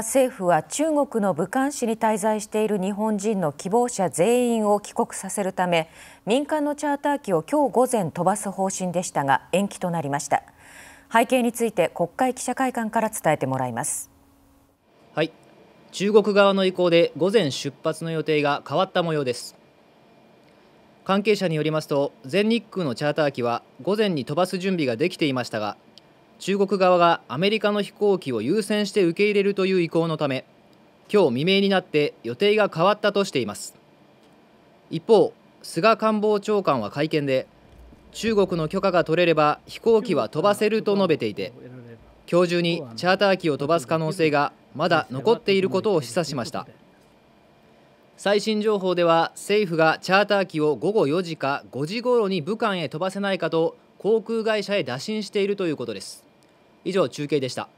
政府は中国の武漢市に滞在している日本人の希望者全員を帰国させるため民間のチャーター機を今日午前飛ばす方針でしたが延期となりました背景について国会記者会館から伝えてもらいますはい中国側の意向で午前出発の予定が変わった模様です関係者によりますと全日空のチャーター機は午前に飛ばす準備ができていましたが中国側がアメリカの飛行機を優先して受け入れるという意向のため今日未明になって予定が変わったとしています一方菅官房長官は会見で中国の許可が取れれば飛行機は飛ばせると述べていて今日中にチャーター機を飛ばす可能性がまだ残っていることを示唆しました最新情報では政府がチャーター機を午後4時か5時頃に武漢へ飛ばせないかと航空会社へ打診しているということです以上中継でした